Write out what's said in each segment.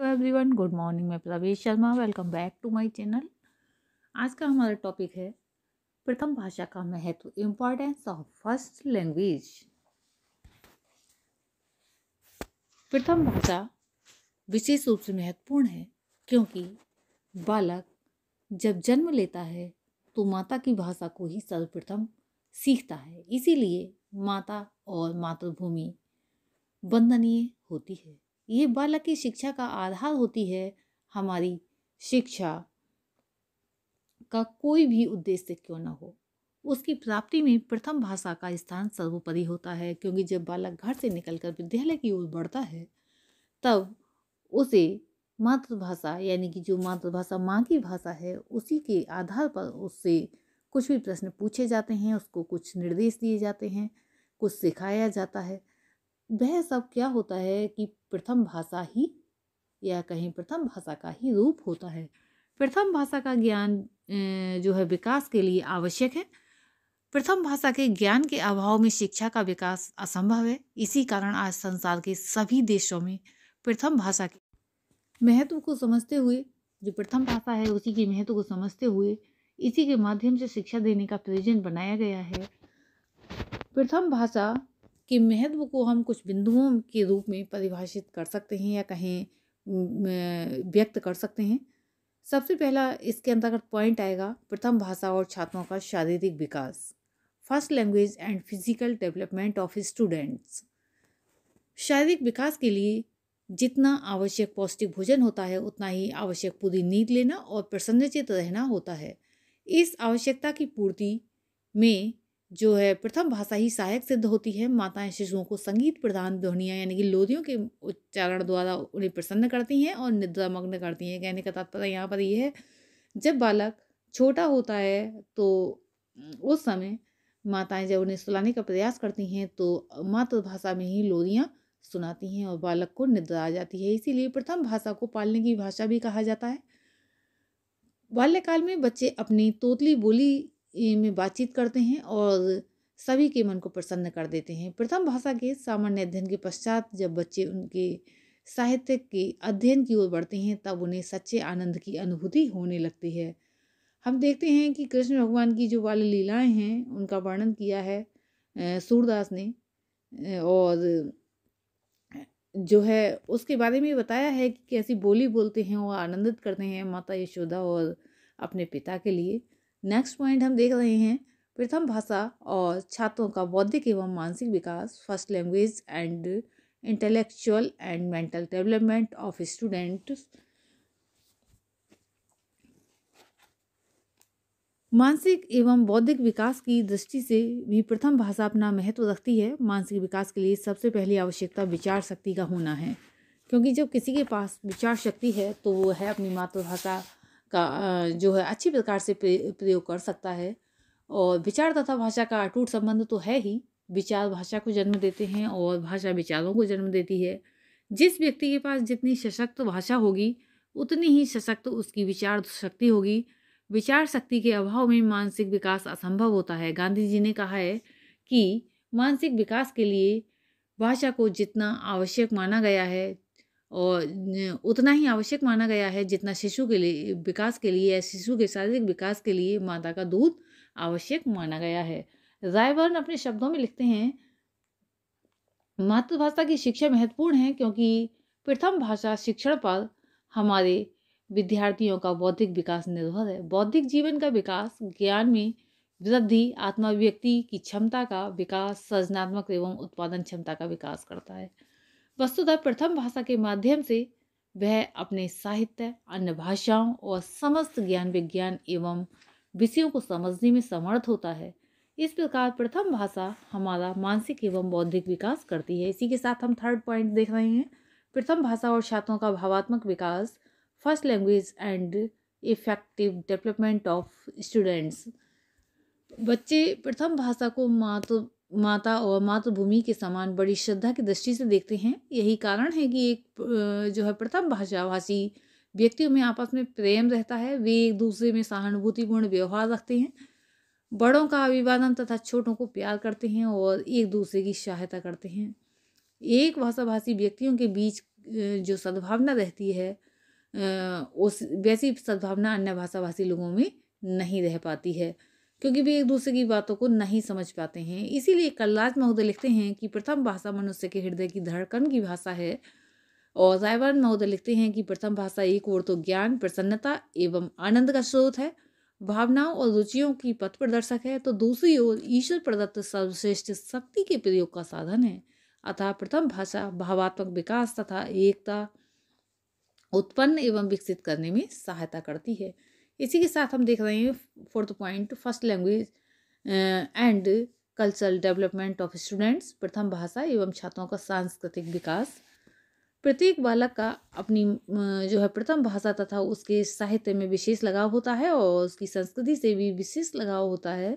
Hello everyone good morning मैं Pravesh Sharma welcome back to my channel आज का हमारा टॉपिक है प्रथम भाषा का महत्व इम्पॉर्टेंस ऑफ फर्स्ट लैंग्वेज प्रथम भाषा विशेष रूप से महत्वपूर्ण है क्योंकि बालक जब जन्म लेता है तो माता की भाषा को ही सर्वप्रथम सीखता है इसीलिए माता और मातृभूमि वंदनीय होती है ये बालक की शिक्षा का आधार होती है हमारी शिक्षा का कोई भी उद्देश्य क्यों ना हो उसकी प्राप्ति में प्रथम भाषा का स्थान सर्वोपरि होता है क्योंकि जब बालक घर से निकलकर विद्यालय की ओर बढ़ता है तब उसे मातृभाषा यानी कि जो मातृभाषा माँ की भाषा है उसी के आधार पर उससे कुछ भी प्रश्न पूछे जाते हैं उसको कुछ निर्देश दिए जाते हैं कुछ सिखाया जाता है वह सब क्या होता है कि प्रथम भाषा ही या कहें प्रथम भाषा का ही रूप होता है प्रथम भाषा का ज्ञान जो है विकास के लिए आवश्यक है प्रथम भाषा के ज्ञान के अभाव में शिक्षा का विकास असंभव है इसी कारण आज संसार के सभी देशों में प्रथम भाषा के महत्व को समझते हुए जो प्रथम भाषा है उसी के महत्व को समझते हुए इसी के माध्यम से शिक्षा देने का प्रयोजन बनाया गया है प्रथम भाषा के महत्व को हम कुछ बिंदुओं के रूप में परिभाषित कर सकते हैं या कहें व्यक्त कर सकते हैं सबसे पहला इसके अंतर्गत पॉइंट आएगा प्रथम भाषा और छात्रों का शारीरिक विकास first language and physical development of students शारीरिक विकास के लिए जितना आवश्यक पौष्टिक भोजन होता है उतना ही आवश्यक पूरी नींद लेना और प्रसन्नचित रहना होता है इस आवश्यकता की पूर्ति में जो है प्रथम भाषा ही सहायक सिद्ध होती है माताएं शिशुओं को संगीत प्रधान ध्वनियाँ यानी कि लोधियों के उच्चारण द्वारा उन्हें प्रसन्न करती हैं और निद्रामग्न करती हैं कहने का तात्पर्य यहाँ पर यह है जब बालक छोटा होता है तो उस समय माताएं जब उन्हें सुलाने का प्रयास करती हैं तो मातृभाषा में ही लोधियाँ सुनाती हैं और बालक को निद्रा आ जाती है इसीलिए प्रथम भाषा को पालने की भाषा भी कहा जाता है बाल्यकाल में बच्चे अपनी तोतली बोली में बातचीत करते हैं और सभी के मन को प्रसन्न कर देते हैं प्रथम भाषा के सामान्य अध्ययन के पश्चात जब बच्चे उनके साहित्य के अध्ययन की ओर बढ़ते हैं तब उन्हें सच्चे आनंद की अनुभूति होने लगती है हम देखते हैं कि कृष्ण भगवान की जो वाली लीलाएं हैं उनका वर्णन किया है सूरदास ने और जो है उसके बारे में बताया है कि कैसी बोली बोलते हैं और आनंदित करते हैं माता यशोदा और अपने पिता के लिए नेक्स्ट पॉइंट हम देख रहे हैं प्रथम भाषा और छात्रों का बौद्धिक एवं मानसिक विकास first language and intellectual and mental development of students मानसिक एवं बौद्धिक विकास की दृष्टि से भी प्रथम भाषा अपना महत्व रखती है मानसिक विकास के लिए सबसे पहली आवश्यकता विचार शक्ति का होना है क्योंकि जब किसी के पास विचार शक्ति है तो वो है अपनी मातृभाषा का जो है अच्छी प्रकार से प्रयोग कर सकता है और विचार तथा भाषा का अटूट संबंध तो है ही विचार भाषा को जन्म देते हैं और भाषा विचारों को जन्म देती है जिस व्यक्ति के पास जितनी सशक्त भाषा होगी उतनी ही सशक्त उसकी विचार शक्ति होगी विचार शक्ति के अभाव में मानसिक विकास असंभव होता है गांधी जी ने कहा है कि मानसिक विकास के लिए भाषा को जितना आवश्यक माना गया है और उतना ही आवश्यक माना गया है जितना शिशु के लिए विकास के लिए या शिशु के शारीरिक विकास के लिए माता का दूध आवश्यक माना गया है रायवर्ण अपने शब्दों में लिखते हैं मातृभाषा की शिक्षा महत्वपूर्ण है क्योंकि प्रथम भाषा शिक्षण पर हमारे विद्यार्थियों का बौद्धिक विकास निर्भर है बौद्धिक जीवन का विकास ज्ञान में वृद्धि आत्माभिव्यक्ति की क्षमता का विकास सृजनात्मक एवं उत्पादन क्षमता का विकास करता है वस्तुतः प्रथम भाषा के माध्यम से वह अपने साहित्य अन्य भाषाओं और समस्त ज्ञान विज्ञान एवं विषयों को समझने में समर्थ होता है इस प्रकार प्रथम भाषा हमारा मानसिक एवं बौद्धिक विकास करती है इसी के साथ हम थर्ड पॉइंट देख रहे हैं प्रथम भाषा और छात्रों का भावात्मक विकास first language and effective development of students बच्चे प्रथम भाषा को मातृ माता और मातृभूमि के समान बड़ी श्रद्धा की दृष्टि से देखते हैं यही कारण है कि एक जो है प्रथम भाषाभाषी व्यक्तियों में आपस में प्रेम रहता है वे एक दूसरे में सहानुभूतिपूर्ण व्यवहार रखते हैं बड़ों का अभिवादन तथा छोटों को प्यार करते हैं और एक दूसरे की सहायता करते हैं एक भाषाभाषी व्यक्तियों के बीच जो सद्भावना रहती है उस वैसी सद्भावना अन्य भाषाभाषी लोगों में नहीं रह पाती है क्योंकि वे एक दूसरे की बातों को नहीं समझ पाते हैं इसीलिए कलराज महोदय लिखते हैं कि प्रथम भाषा मनुष्य के हृदय की धड़कन की भाषा है और जायवान महोदय लिखते हैं कि प्रथम भाषा एक ओर तो ज्ञान प्रसन्नता एवं आनंद का स्रोत है भावनाओं और रुचियों की पथ प्रदर्शक है तो दूसरी ओर ईश्वर प्रदत्त सर्वश्रेष्ठ शक्ति के प्रयोग का साधन है अतः प्रथम भाषा भावात्मक विकास तथा एकता उत्पन्न एवं विकसित करने में सहायता करती है इसी के साथ हम देख रहे हैं fourth point first language and cultural development of students प्रथम भाषा एवं छात्रों का सांस्कृतिक विकास प्रत्येक बालक का अपनी जो है प्रथम भाषा तथा उसके साहित्य में विशेष लगाव होता है और उसकी संस्कृति से भी विशेष लगाव होता है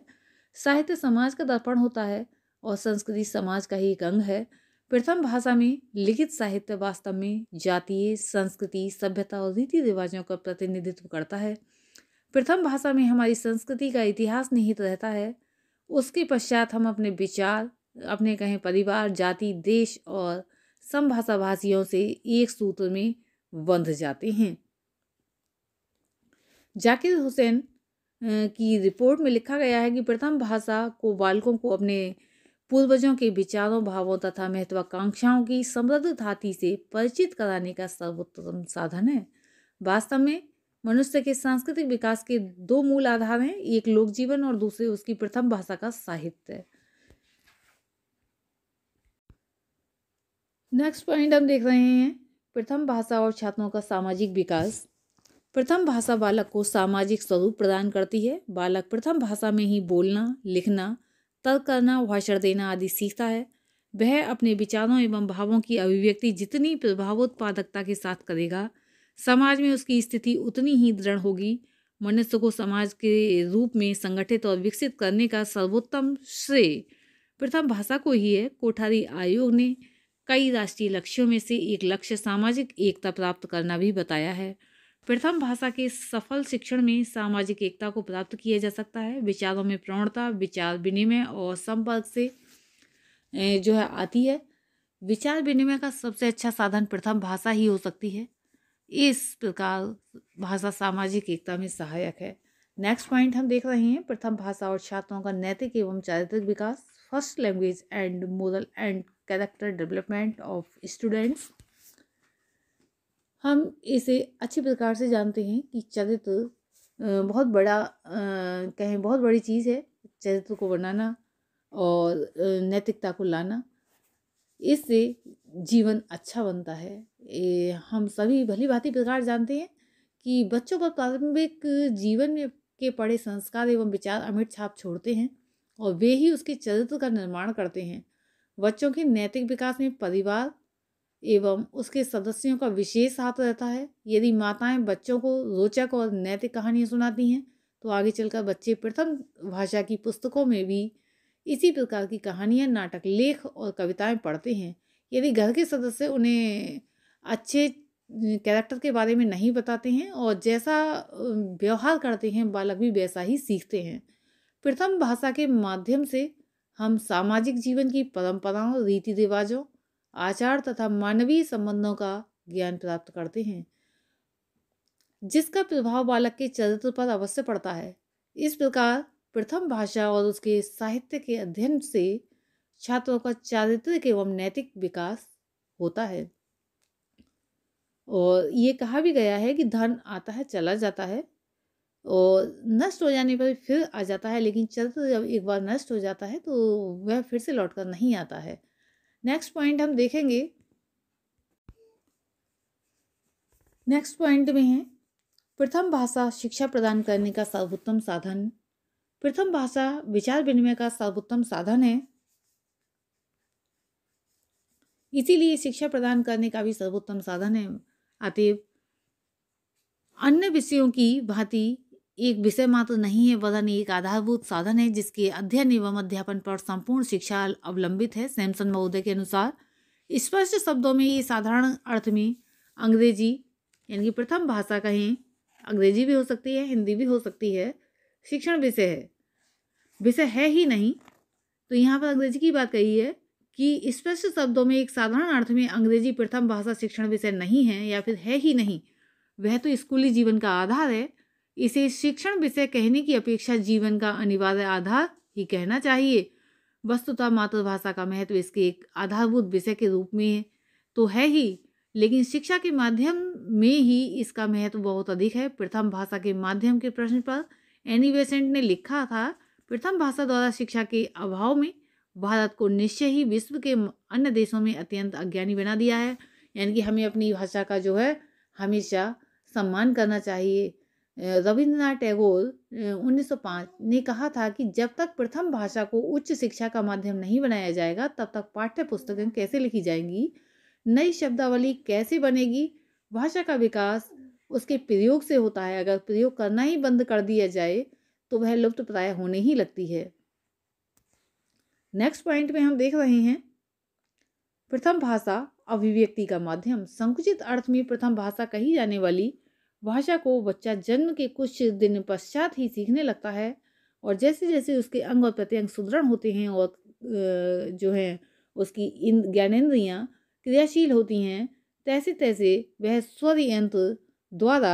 साहित्य समाज का दर्पण होता है और संस्कृति समाज का ही एक अंग है प्रथम भाषा में लिखित साहित्य वास्तव में जातीय संस्कृति सभ्यता और रीति रिवाजों का प्रतिनिधित्व करता है प्रथम भाषा में हमारी संस्कृति का इतिहास निहित रहता है उसके पश्चात हम अपने विचार अपने कहें परिवार जाति देश और समभाषा भाषियों से एक सूत्र में बंध जाते हैं जाकिर हुसैन की रिपोर्ट में लिखा गया है कि प्रथम भाषा को बालकों को अपने पूर्वजों के विचारों भावों तथा महत्वाकांक्षाओं की समृद्ध धाती से परिचित कराने का सर्वोत्तम साधन है वास्तव में मनुष्य के सांस्कृतिक विकास के दो मूल आधार हैं एक लोक जीवन और दूसरे उसकी प्रथम भाषा का साहित्य नेक्स्ट पॉइंट हम देख रहे हैं प्रथम भाषा और छात्रों का सामाजिक विकास प्रथम भाषा बालक को सामाजिक स्वरूप प्रदान करती है बालक प्रथम भाषा में ही बोलना लिखना तर्क करना भाषण देना आदि सीखता है वह अपने विचारों एवं भावों की अभिव्यक्ति जितनी प्रभावोत्पादकता के साथ करेगा समाज में उसकी स्थिति उतनी ही दृढ़ होगी मनुष्य को समाज के रूप में संगठित और विकसित करने का सर्वोत्तम श्रेय प्रथम भाषा को ही है कोठारी आयोग ने कई राष्ट्रीय लक्ष्यों में से एक लक्ष्य सामाजिक एकता प्राप्त करना भी बताया है प्रथम भाषा के सफल शिक्षण में सामाजिक एकता को प्राप्त किया जा सकता है विचारों में प्रवणता विचार विनिमय और संपर्क से जो है आती है विचार विनिमय का सबसे अच्छा साधन प्रथम भाषा ही हो सकती है इस प्रकार भाषा सामाजिक एकता में सहायक है नेक्स्ट पॉइंट हम देख रहे हैं प्रथम भाषा और छात्रों का नैतिक एवं चारित्रिक विकास first language and moral and character development of students हम इसे अच्छी प्रकार से जानते हैं कि चरित्र बहुत बड़ा कहें बहुत बड़ी चीज़ है चरित्र को बनाना और नैतिकता को लाना इससे जीवन अच्छा बनता है ए, हम सभी भली भांति प्रकार जानते हैं कि बच्चों पर प्रारंभिक जीवन के पड़े संस्कार एवं विचार अमिट छाप छोड़ते हैं और वे ही उसके चरित्र का निर्माण करते हैं बच्चों के नैतिक विकास में परिवार एवं उसके सदस्यों का विशेष हाथ रहता है यदि माताएं बच्चों को रोचक और नैतिक कहानियाँ सुनाती हैं तो आगे चलकर बच्चे प्रथम भाषा की पुस्तकों में भी इसी प्रकार की कहानियाँ नाटक लेख और कविताएँ पढ़ते हैं यदि घर के सदस्य उन्हें अच्छे कैरेक्टर के बारे में नहीं बताते हैं और जैसा व्यवहार करते हैं बालक भी वैसा ही सीखते हैं प्रथम भाषा के माध्यम से हम सामाजिक जीवन की परंपराओं रीति रिवाजों आचार तथा मानवीय संबंधों का ज्ञान प्राप्त करते हैं जिसका प्रभाव बालक के चरित्र पर अवश्य पड़ता है इस प्रकार प्रथम भाषा और उसके साहित्य के अध्ययन से छात्रों का चारित्रिक एवं नैतिक विकास होता है और ये कहा भी गया है कि धन आता है चला जाता है और नष्ट हो जाने पर फिर आ जाता है लेकिन चरित्र जब एक बार नष्ट हो जाता है तो वह फिर से लौट कर नहीं आता है नेक्स्ट पॉइंट हम देखेंगे नेक्स्ट पॉइंट में है प्रथम भाषा शिक्षा प्रदान करने का सर्वोत्तम साधन प्रथम भाषा विचार विनिमय का सर्वोत्तम साधन है इसीलिए शिक्षा प्रदान करने का भी सर्वोत्तम साधन है अतएव अन्य विषयों की भांति एक विषय मात्र नहीं है वरन एक आधारभूत साधन है जिसके अध्ययन एवं अध्यापन पर संपूर्ण शिक्षा अवलंबित है सैमसन महोदय के अनुसार स्पष्ट शब्दों में ये साधारण अर्थ में अंग्रेजी यानी कि प्रथम भाषा कहें अंग्रेजी भी हो सकती है हिंदी भी हो सकती है शिक्षण विषय है विषय है ही नहीं तो यहाँ पर अंग्रेजी की बात कही है कि स्पष्ट शब्दों में एक साधारण अर्थ में अंग्रेजी प्रथम भाषा शिक्षण विषय नहीं है या फिर है ही नहीं वह तो स्कूली जीवन का आधार है इसे शिक्षण विषय कहने की अपेक्षा जीवन का अनिवार्य आधार ही कहना चाहिए वस्तुतः मातृभाषा का महत्व इसके एक आधारभूत विषय के रूप में है तो है ही लेकिन शिक्षा के माध्यम में ही इसका महत्व बहुत अधिक है प्रथम भाषा के माध्यम के प्रश्न पर एनी बेसेंट ने लिखा था प्रथम भाषा द्वारा शिक्षा के अभाव में भारत को निश्चय ही विश्व के अन्य देशों में अत्यंत अज्ञानी बना दिया है यानी कि हमें अपनी भाषा का जो है हमेशा सम्मान करना चाहिए रविन्द्रनाथ टैगोर 1905 ने कहा था कि जब तक प्रथम भाषा को उच्च शिक्षा का माध्यम नहीं बनाया जाएगा तब तक पाठ्य पुस्तकें कैसे लिखी जाएंगी नई शब्दावली कैसे बनेगी भाषा का विकास उसके प्रयोग से होता है अगर प्रयोग करना ही बंद कर दिया जाए तो वह लुप्त प्राय होने ही लगती है नेक्स्ट पॉइंट में हम देख रहे हैं प्रथम भाषा अभिव्यक्ति का माध्यम संकुचित अर्थ में प्रथम भाषा कही जाने वाली भाषा को बच्चा जन्म के कुछ दिन पश्चात ही सीखने लगता है और जैसे जैसे उसके अंग और प्रत्यंग सुदृढ़ होते हैं और जो है उसकी इन ज्ञानेन्द्रियाँ क्रियाशील होती हैं तैसे तैसे वह स्वर यंत्र द्वारा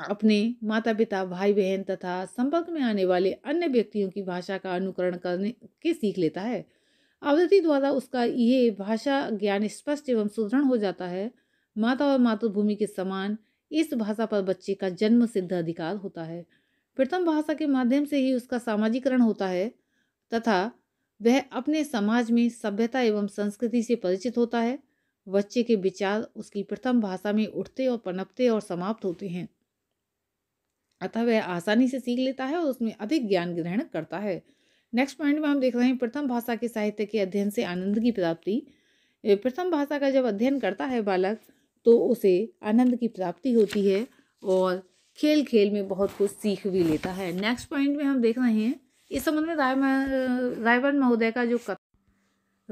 हाँ। अपने माता पिता भाई बहन तथा संपर्क में आने वाले अन्य व्यक्तियों की भाषा का अनुकरण करने के सीख लेता है आवृत्ति द्वारा उसका यह भाषा ज्ञान स्पष्ट एवं सुदृढ़ हो जाता है माता और मातृभूमि के समान इस भाषा पर बच्चे का जन्म सिद्ध अधिकार होता है प्रथम भाषा के माध्यम से ही उसका सामाजिकरण होता है तथा वह अपने समाज में सभ्यता एवं संस्कृति से परिचित होता है बच्चे के विचार उसकी प्रथम भाषा में उठते और पनपते और समाप्त होते हैं अतः वह आसानी से सीख लेता है और उसमें अधिक ज्ञान ग्रहण करता है नेक्स्ट पॉइंट में हम देख रहे हैं प्रथम भाषा के साहित्य के अध्ययन से आनंद की प्राप्ति प्रथम भाषा का जब अध्ययन करता है बालक तो उसे आनंद की प्राप्ति होती है और खेल खेल में बहुत कुछ सीख भी लेता है नेक्स्ट पॉइंट में हम देख रहे हैं इस संबंध में रायवन महोदय का जो कथा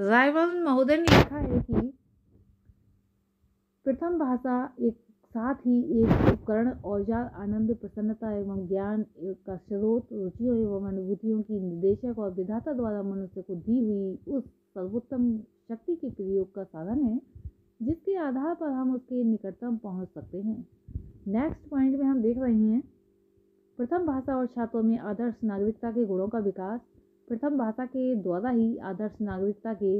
रायवन महोदय ने लिखा है कि प्रथम भाषा एक साथ ही एक उपकरण औजार आनंद प्रसन्नता एवं ज्ञान का स्रोत रुचियों एवं अनुभूतियों की निर्देशक और विधाता द्वारा मनुष्य को दी हुई उस सर्वोत्तम शक्ति के प्रयोग का साधन है जिसके आधार पर हम उसके निकटतम पहुंच सकते हैं नेक्स्ट पॉइंट में हम देख रहे हैं प्रथम भाषा और छात्रों में आदर्श नागरिकता के गुणों का विकास प्रथम भाषा के द्वारा ही आदर्श नागरिकता के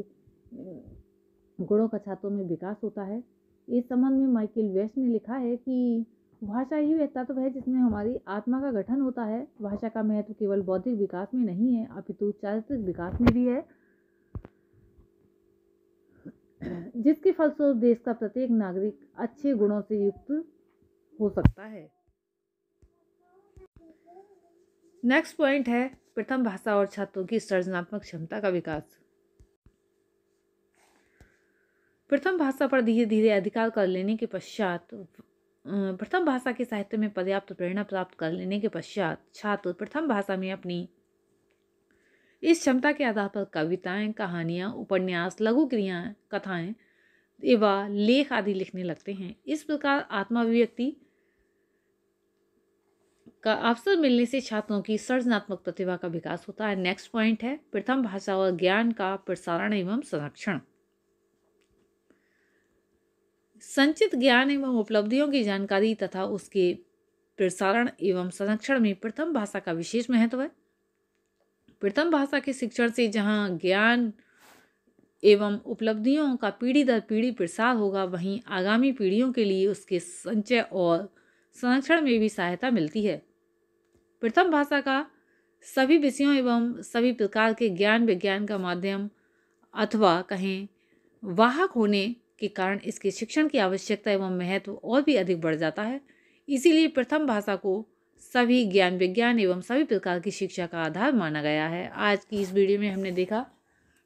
गुणों का छात्रों में विकास होता है इस संबंध में माइकल वेस्ट ने लिखा है कि भाषा ही वह तत्व है जिसमें हमारी आत्मा का गठन होता है भाषा का महत्व केवल बौद्धिक विकास में नहीं है अपितु चारित्रिक विकास में भी है जिसके फलस्वरूप देश का प्रत्येक नागरिक अच्छे गुणों से युक्त हो सकता है नेक्स्ट पॉइंट है प्रथम भाषा और छात्रों की सृजनात्मक क्षमता का विकास प्रथम भाषा पर धीरे धीरे अधिकार कर लेने के पश्चात प्रथम भाषा के साहित्य में पर्याप्त प्रेरणा प्राप्त कर लेने के पश्चात छात्र प्रथम भाषा में अपनी इस क्षमता के आधार पर कविताएं कहानियां उपन्यास लघु क्रियाएं कथाएं एवं लेख आदि लिखने लगते हैं इस प्रकार आत्माभिव्यक्ति का अवसर मिलने से छात्रों की सृजनात्मक प्रतिभा का विकास होता है नेक्स्ट पॉइंट है प्रथम भाषा और ज्ञान का प्रसारण एवं संरक्षण संचित ज्ञान एवं उपलब्धियों की जानकारी तथा उसके प्रसारण एवं संरक्षण में प्रथम भाषा का विशेष महत्व है प्रथम भाषा के शिक्षण से जहाँ ज्ञान एवं उपलब्धियों का पीढ़ी दर पीढ़ी प्रसार होगा वहीं आगामी पीढ़ियों के लिए उसके संचय और संरक्षण में भी सहायता मिलती है प्रथम भाषा का सभी विषयों एवं सभी प्रकार के ज्ञान विज्ञान का माध्यम अथवा कहें वाहक होने के कारण इसके शिक्षण की आवश्यकता एवं महत्व और भी अधिक बढ़ जाता है इसीलिए प्रथम भाषा को सभी ज्ञान विज्ञान एवं सभी प्रकार की शिक्षा का आधार माना गया है आज की इस वीडियो में हमने देखा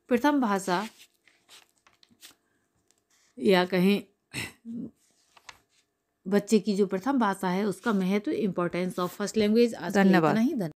प्रथम भाषा या कहें बच्चे की जो प्रथम भाषा है उसका महत्व इम्पोर्टेंस ऑफ फर्स्ट लैंग्वेज धन्यवाद नहीं धन्यवाद